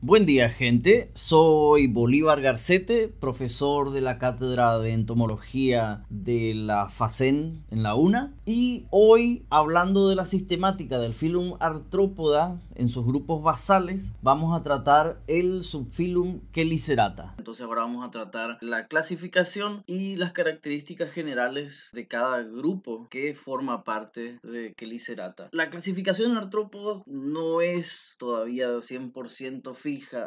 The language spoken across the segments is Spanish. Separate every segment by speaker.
Speaker 1: Buen día gente, soy Bolívar Garcete, profesor de la Cátedra de Entomología de la FACEN en la UNA y hoy hablando de la sistemática del filum artrópoda en sus grupos basales vamos a tratar el subfilum Chelicerata. Entonces ahora vamos a tratar la clasificación y las características generales de cada grupo que forma parte de Chelicerata. La clasificación de no es todavía 100%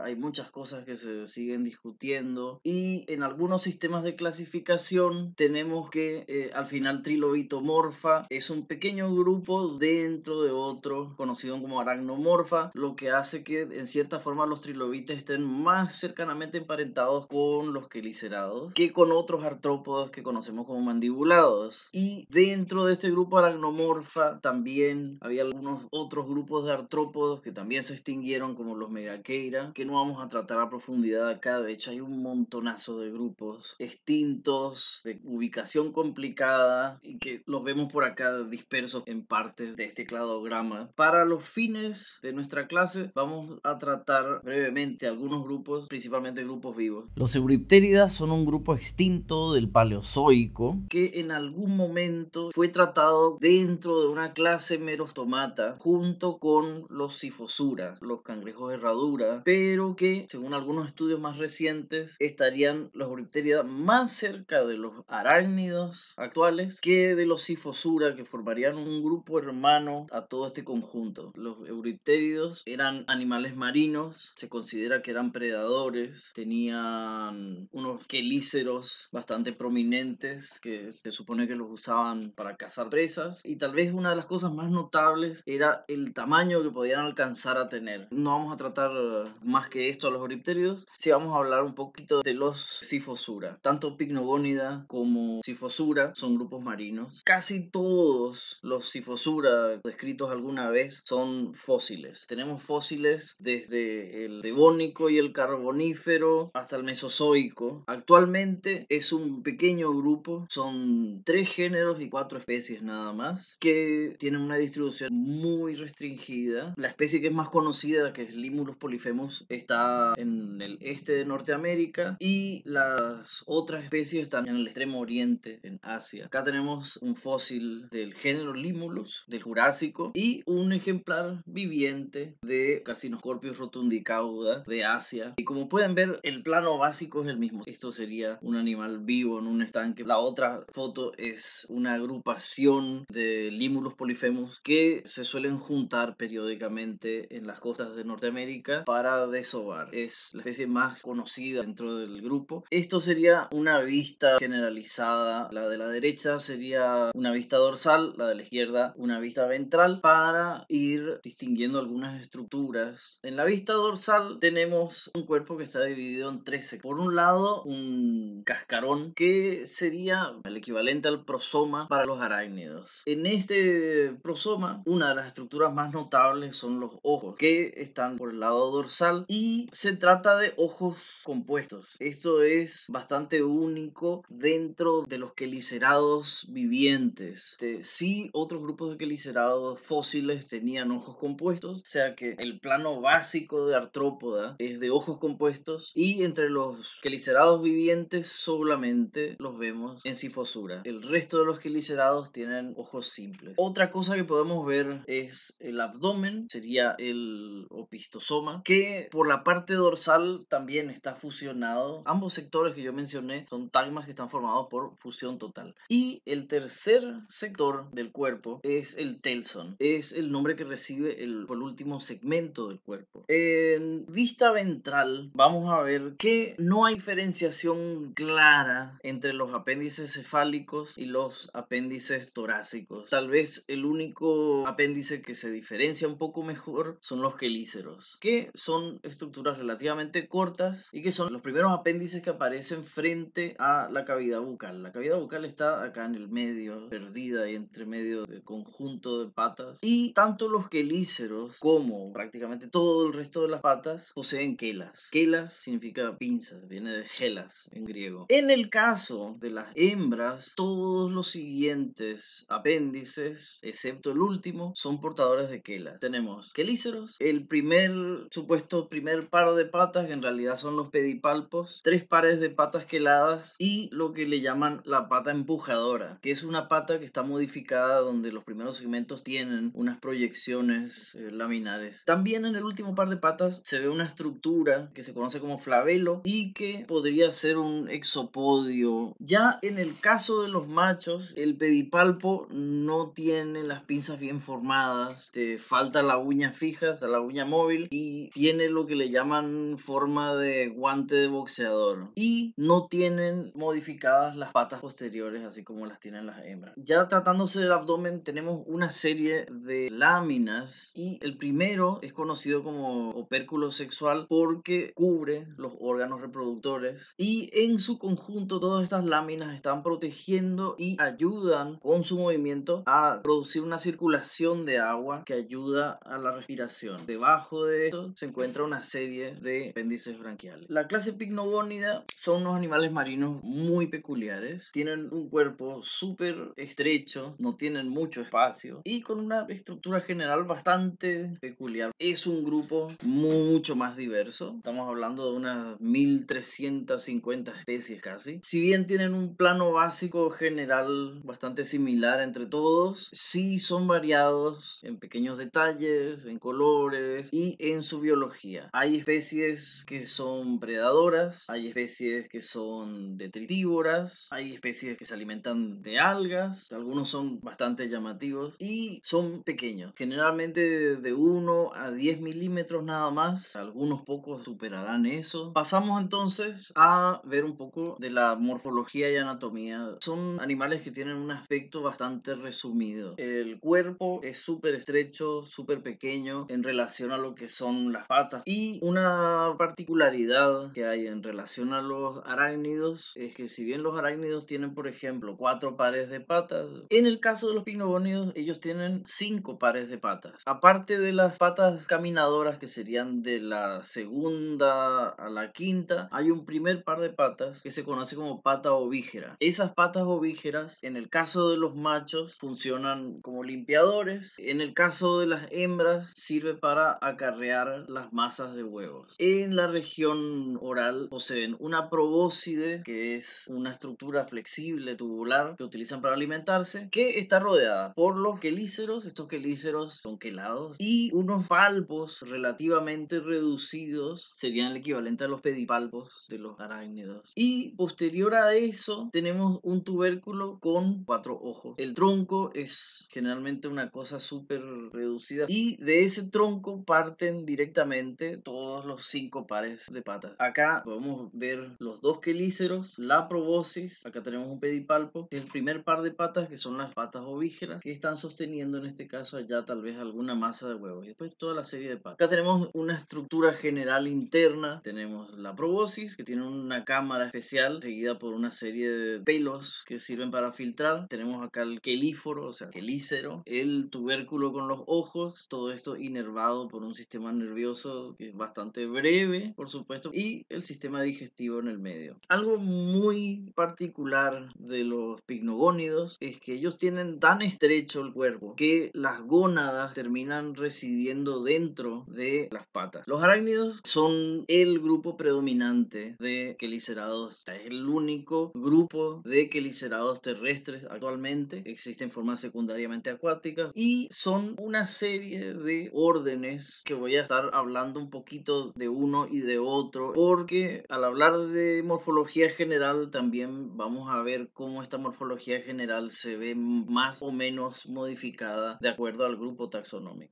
Speaker 1: hay muchas cosas que se siguen discutiendo y en algunos sistemas de clasificación tenemos que eh, al final trilobitomorfa es un pequeño grupo dentro de otro conocido como aragnomorfa, lo que hace que en cierta forma los trilobites estén más cercanamente emparentados con los quelicerados que con otros artrópodos que conocemos como mandibulados. Y dentro de este grupo aragnomorfa también había algunos otros grupos de artrópodos que también se extinguieron como los megaque que no vamos a tratar a profundidad acá. De hecho, hay un montonazo de grupos extintos, de ubicación complicada, y que los vemos por acá dispersos en partes de este cladograma. Para los fines de nuestra clase, vamos a tratar brevemente algunos grupos, principalmente grupos vivos. Los Euripteridas son un grupo extinto del Paleozoico que en algún momento fue tratado dentro de una clase merostomata junto con los cifosuras, los cangrejos herradura, pero que, según algunos estudios más recientes, estarían los Eurypteridae más cerca de los arácnidos actuales que de los Sifosura, que formarían un grupo hermano a todo este conjunto. Los Eurypteridos eran animales marinos, se considera que eran predadores, tenían unos quelíceros bastante prominentes que se supone que los usaban para cazar presas y tal vez una de las cosas más notables era el tamaño que podían alcanzar a tener. No vamos a tratar más que esto a los oripterios, Si vamos a hablar un poquito de los Sifosura. Tanto Picnogónida como Sifosura son grupos marinos. Casi todos los Sifosura descritos alguna vez son fósiles. Tenemos fósiles desde el Devónico y el Carbonífero hasta el Mesozoico. Actualmente es un pequeño grupo, son tres géneros y cuatro especies nada más, que tienen una distribución muy restringida. La especie que es más conocida, que es Limulus polifemo está en el este de Norteamérica y las otras especies están en el extremo oriente, en Asia. Acá tenemos un fósil del género Limulus, del Jurásico, y un ejemplar viviente de Carcinoscorpius rotundicauda de Asia. Y como pueden ver, el plano básico es el mismo. Esto sería un animal vivo en un estanque. La otra foto es una agrupación de Limulus polifemus que se suelen juntar periódicamente en las costas de Norteamérica para de sobar. Es la especie más conocida dentro del grupo. Esto sería una vista generalizada. La de la derecha sería una vista dorsal, la de la izquierda una vista ventral para ir distinguiendo algunas estructuras. En la vista dorsal tenemos un cuerpo que está dividido en tres. Por un lado, un cascarón que sería el equivalente al prosoma para los arácnidos. En este prosoma, una de las estructuras más notables son los ojos, que están por el lado dorsal y se trata de ojos compuestos. Esto es bastante único dentro de los quelicerados vivientes. si este, otros grupos de quelicerados fósiles tenían ojos ojos compuestos, o sea que el plano básico de artrópoda es de ojos compuestos y entre los quelicerados vivientes solamente los vemos en cifosura El resto de los quelicerados tienen ojos simples. Otra cosa que podemos ver es el abdomen, sería el opistosoma, que por la parte dorsal también está fusionado. Ambos sectores que yo mencioné son tagmas que están formados por fusión total. Y el tercer sector del cuerpo es el telson. Es el nombre que recibe el, último segmento del cuerpo. En vista ventral vamos a ver que no hay diferenciación clara entre los apéndices cefálicos y los apéndices torácicos. Tal vez el único apéndice que se diferencia un poco mejor son los quelíceros, que son estructuras relativamente cortas y que son los primeros apéndices que aparecen frente a la cavidad bucal. La cavidad bucal está acá en el medio, perdida y entre medio del conjunto de patas. Y tanto los que quelíceros, como prácticamente todo el resto de las patas, poseen quelas. Quelas significa pinzas, viene de gelas en griego. En el caso de las hembras, todos los siguientes apéndices, excepto el último, son portadores de quelas. Tenemos quelíceros, el primer supuesto primer par de patas, que en realidad son los pedipalpos, tres pares de patas queladas y lo que le llaman la pata empujadora, que es una pata que está modificada donde los primeros segmentos tienen unas proyecciones eh, laminares. También en el último par de patas se ve una estructura que se conoce como flavelo y que podría ser un exopodio. Ya en el caso de los machos, el pedipalpo no tiene las pinzas bien formadas, te falta la uña fija, la uña móvil y tiene lo que le llaman forma de guante de boxeador y no tienen modificadas las patas posteriores así como las tienen las hembras. Ya tratándose del abdomen tenemos una serie de láminas y el primero es conocido como opérculo sexual porque cubre los órganos reproductores y en su conjunto todas estas láminas están protegiendo y ayudan con su movimiento a producir una circulación de agua que ayuda a la respiración. Debajo de esto se encuentra una serie de apéndices branquiales. La clase Picnobónida son unos animales marinos muy peculiares, tienen un cuerpo súper estrecho, no tienen mucho espacio y con una estructura general bastante peculiar. Es un grupo mucho más diverso. Estamos hablando de unas 1350 especies casi. Si bien tienen un plano básico general bastante similar entre todos, sí son variados en pequeños detalles, en colores y en su biología. Hay especies que son predadoras, hay especies que son detritívoras, hay especies que se alimentan de algas, algunos son bastante llamativos y son pequeños. Generalmente desde de 1 a 10 milímetros nada más. Algunos pocos superarán eso. Pasamos entonces a ver un poco de la morfología y anatomía. Son animales que tienen un aspecto bastante resumido. El cuerpo es súper estrecho, súper pequeño en relación a lo que son las patas. Y una particularidad que hay en relación a los arácnidos es que si bien los arácnidos tienen, por ejemplo, cuatro pares de patas, en el caso de los pignobónidos ellos tienen cinco pares de patas. Aparte de las patas caminadoras que serían de la segunda a la quinta, hay un primer par de patas que se conoce como pata ovígera. Esas patas ovígeras, en el caso de los machos, funcionan como limpiadores. En el caso de las hembras, sirve para acarrear las masas de huevos. En la región oral poseen una probóscide, que es una estructura flexible, tubular, que utilizan para alimentarse, que está rodeada por los quelíceros. Estos quelíceros son quelados y unos palpos relativamente reducidos serían el equivalente a los pedipalpos de los arácnidos. Y posterior a eso tenemos un tubérculo con cuatro ojos. El tronco es generalmente una cosa súper reducida y de ese tronco parten directamente todos los cinco pares de patas. Acá podemos ver los dos quelíceros, la probosis, acá tenemos un pedipalpo, el primer par de patas que son las patas ovígeras que están sosteniendo en este caso allá tal vez alguna masa de huevo. Y después toda la serie de patas. Acá tenemos una estructura general interna. Tenemos la probosis que tiene una cámara especial, seguida por una serie de pelos que sirven para filtrar. Tenemos acá el quelíforo, o sea, quelícero. El tubérculo con los ojos. Todo esto inervado por un sistema nervioso que es bastante breve, por supuesto. Y el sistema digestivo en el medio. Algo muy particular de los pignogónidos es que ellos tienen tan estrecho el cuerpo que las gónadas terminan residiendo dentro de las patas. Los arácnidos son el grupo predominante de quelicerados. Es el único grupo de quelicerados terrestres actualmente. Existen formas secundariamente acuáticas y son una serie de órdenes que voy a estar hablando un poquito de uno y de otro porque al hablar de morfología general también vamos a ver cómo esta morfología general se ve más o menos modificada de acuerdo al grupo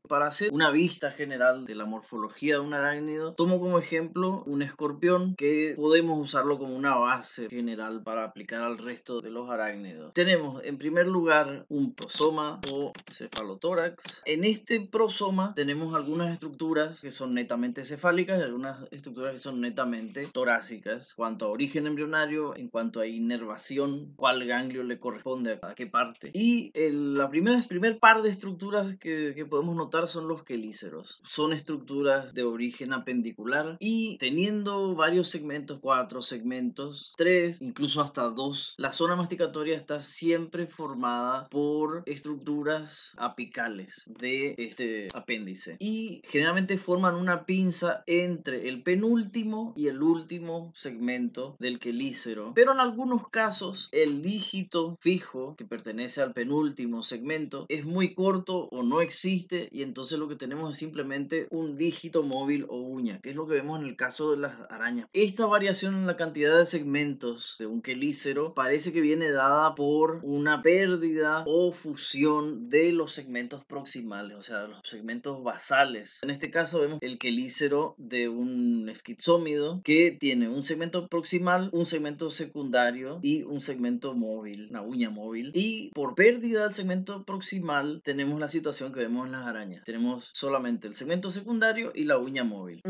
Speaker 1: para hacer una vista general de la morfología de un arácnido, tomo como ejemplo un escorpión que podemos usarlo como una base general para aplicar al resto de los arácnidos. Tenemos en primer lugar un prosoma o cefalotórax. En este prosoma tenemos algunas estructuras que son netamente cefálicas y algunas estructuras que son netamente torácicas. Cuanto a origen embrionario, en cuanto a inervación, cuál ganglio le corresponde a qué parte. Y el, la primera, primer par de estructuras que, que podemos notar son los quelíceros. Son estructuras de origen apendicular y teniendo varios segmentos, cuatro segmentos, tres, incluso hasta dos, la zona masticatoria está siempre formada por estructuras apicales de este apéndice y generalmente forman una pinza entre el penúltimo y el último segmento del quelícero. Pero en algunos casos el dígito fijo que pertenece al penúltimo segmento es muy corto o no existe y entonces lo que tenemos es simplemente un dígito móvil o uña, que es lo que vemos en el caso de las arañas. Esta variación en la cantidad de segmentos de un quelícero parece que viene dada por una pérdida o fusión de los segmentos proximales, o sea, los segmentos basales. En este caso vemos el quelícero de un esquizómido que tiene un segmento proximal, un segmento secundario y un segmento móvil, una uña móvil. Y por pérdida del segmento proximal tenemos la situación que vemos las arañas. Tenemos solamente el segmento secundario y la uña móvil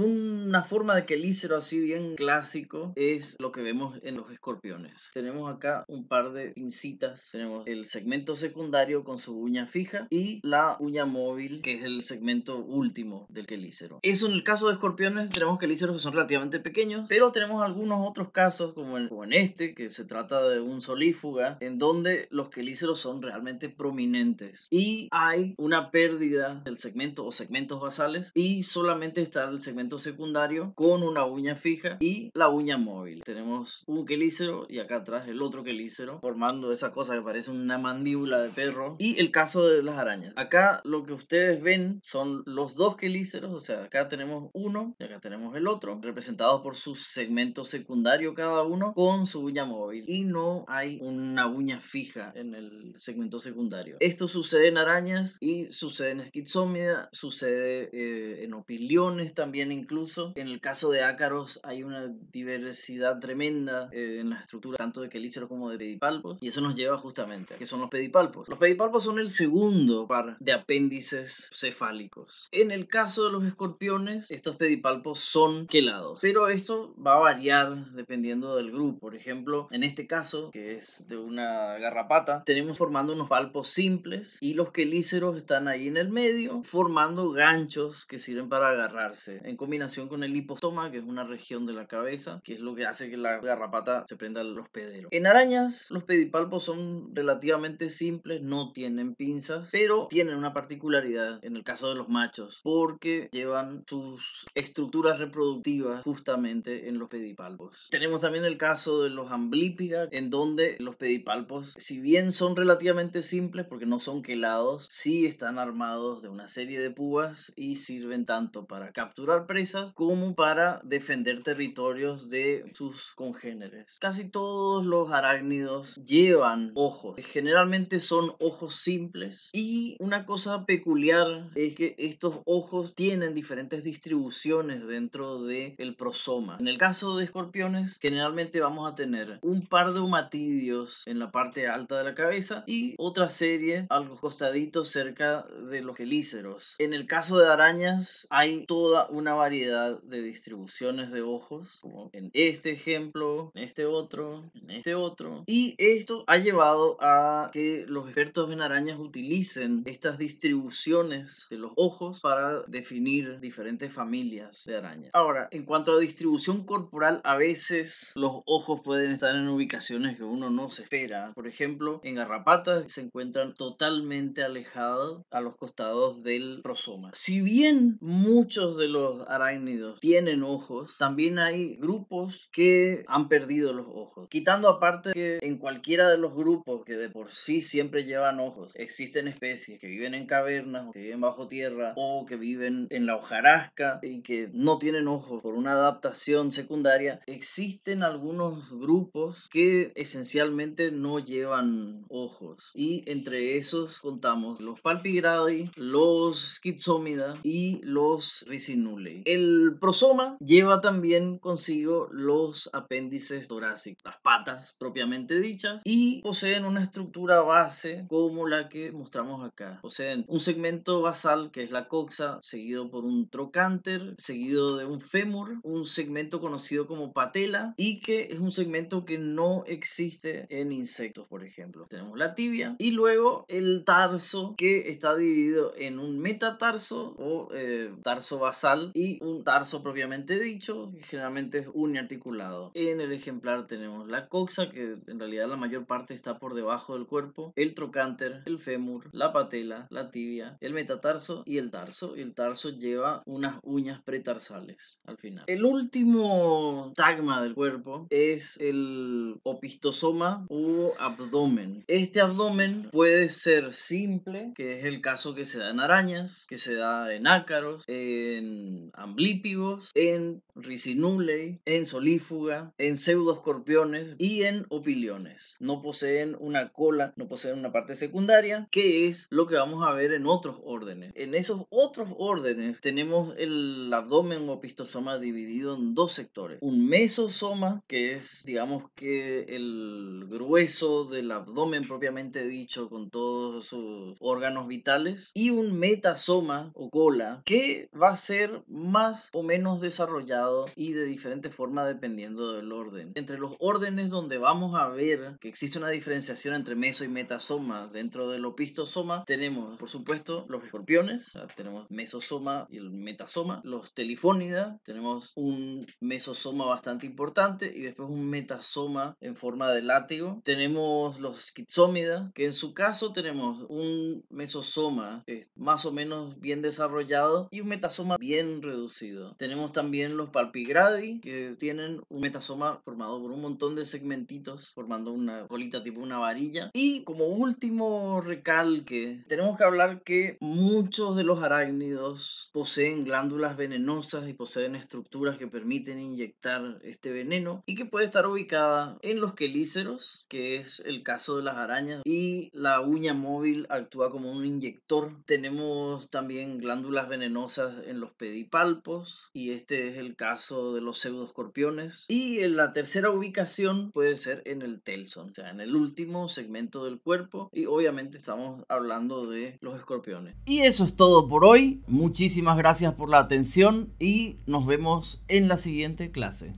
Speaker 1: una forma de quelícero así bien clásico es lo que vemos en los escorpiones. Tenemos acá un par de pincitas, tenemos el segmento secundario con su uña fija y la uña móvil que es el segmento último del quelícero. Eso en el caso de escorpiones tenemos quelíceros que son relativamente pequeños, pero tenemos algunos otros casos como en, como en este que se trata de un solífuga en donde los quelíceros son realmente prominentes y hay una pérdida del segmento o segmentos basales y solamente está el segmento secundario con una uña fija y la uña móvil. Tenemos un quelícero y acá atrás el otro quelícero formando esa cosa que parece una mandíbula de perro y el caso de las arañas. Acá lo que ustedes ven son los dos quelíceros, o sea, acá tenemos uno y acá tenemos el otro, representados por su segmento secundario cada uno con su uña móvil y no hay una uña fija en el segmento secundario. Esto sucede en arañas y sucede en esquizomia, sucede eh, en opiliones también incluso en el caso de ácaros hay una diversidad tremenda eh, en la estructura tanto de quelíceros como de pedipalpos y eso nos lleva justamente a que son los pedipalpos. Los pedipalpos son el segundo par de apéndices cefálicos. En el caso de los escorpiones, estos pedipalpos son quelados, pero esto va a variar dependiendo del grupo. Por ejemplo, en este caso, que es de una garrapata, tenemos formando unos palpos simples y los quelíceros están ahí en el medio formando ganchos que sirven para agarrarse en combinación con el hipostoma, que es una región de la cabeza, que es lo que hace que la garrapata se prenda al hospedero. En arañas, los pedipalpos son relativamente simples, no tienen pinzas, pero tienen una particularidad en el caso de los machos, porque llevan sus estructuras reproductivas justamente en los pedipalpos. Tenemos también el caso de los amblípida en donde los pedipalpos, si bien son relativamente simples, porque no son quelados, sí están armados de una serie de púas y sirven tanto para capturar presas como como para defender territorios de sus congéneres. Casi todos los arácnidos llevan ojos. Generalmente son ojos simples. Y una cosa peculiar es que estos ojos tienen diferentes distribuciones dentro del el prosoma. En el caso de escorpiones, generalmente vamos a tener un par de humatidios en la parte alta de la cabeza y otra serie a los costaditos cerca de los helíceros. En el caso de arañas, hay toda una variedad de distribuciones de ojos, como en este ejemplo, en este otro, en este otro. Y esto ha llevado a que los expertos en arañas utilicen estas distribuciones de los ojos para definir diferentes familias de arañas. Ahora, en cuanto a distribución corporal, a veces los ojos pueden estar en ubicaciones que uno no se espera. Por ejemplo, en garrapatas se encuentran totalmente alejados a los costados del prosoma. Si bien muchos de los arácnidos tienen ojos, también hay grupos que han perdido los ojos. Quitando aparte que en cualquiera de los grupos que de por sí siempre llevan ojos, existen especies que viven en cavernas, que viven bajo tierra o que viven en la hojarasca y que no tienen ojos por una adaptación secundaria. Existen algunos grupos que esencialmente no llevan ojos y entre esos contamos los palpigradi, los schizomida y los ricinulei, El prosoma lleva también consigo los apéndices torácicos, las patas propiamente dichas, y poseen una estructura base como la que mostramos acá. Poseen un segmento basal que es la coxa, seguido por un trocánter, seguido de un fémur, un segmento conocido como patela y que es un segmento que no existe en insectos, por ejemplo. Tenemos la tibia y luego el tarso que está dividido en un metatarso o eh, tarso basal y un tarso tarso propiamente dicho, generalmente es uniarticulado. En el ejemplar tenemos la coxa, que en realidad la mayor parte está por debajo del cuerpo, el trocánter, el fémur, la patela, la tibia, el metatarso y el tarso. y El tarso lleva unas uñas pretarsales al final. El último tagma del cuerpo es el opistosoma u abdomen. Este abdomen puede ser simple, que es el caso que se da en arañas, que se da en ácaros, en amblipis en ricinulei, en solífuga, en pseudoscorpiones y en opiliones. No poseen una cola, no poseen una parte secundaria, que es lo que vamos a ver en otros órdenes. En esos otros órdenes tenemos el abdomen o pistosoma dividido en dos sectores. Un mesosoma, que es digamos que el grueso del abdomen propiamente dicho con todos sus órganos vitales y un metasoma o cola que va a ser más menos desarrollado y de diferente forma dependiendo del orden. Entre los órdenes donde vamos a ver que existe una diferenciación entre meso y metasoma dentro del opistosoma, tenemos por supuesto los escorpiones, tenemos mesosoma y el metasoma, los telifónida, tenemos un mesosoma bastante importante y después un metasoma en forma de látigo. Tenemos los schizómida, que en su caso tenemos un mesosoma más o menos bien desarrollado y un metasoma bien reducido. Tenemos también los palpigradi, que tienen un metasoma formado por un montón de segmentitos, formando una colita tipo una varilla. Y como último recalque, tenemos que hablar que muchos de los arácnidos poseen glándulas venenosas y poseen estructuras que permiten inyectar este veneno y que puede estar ubicada en los quelíceros, que es el caso de las arañas, y la uña móvil actúa como un inyector. Tenemos también glándulas venenosas en los pedipalpos, y este es el caso de los pseudoscorpiones. Y en la tercera ubicación puede ser en el telson, o sea, en el último segmento del cuerpo, y obviamente estamos hablando de los escorpiones. Y eso es todo por hoy, muchísimas gracias por la atención y nos vemos en la siguiente clase.